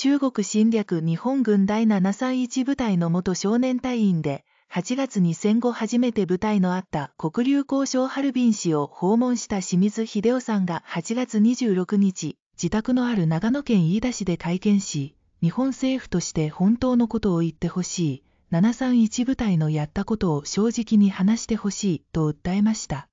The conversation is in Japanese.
中国侵略日本軍第731部隊の元少年隊員で、8月に戦後初めて部隊のあった黒竜江省ハルビン市を訪問した清水秀夫さんが8月26日、自宅のある長野県飯田市で会見し、日本政府として本当のことを言ってほしい、731部隊のやったことを正直に話してほしいと訴えました。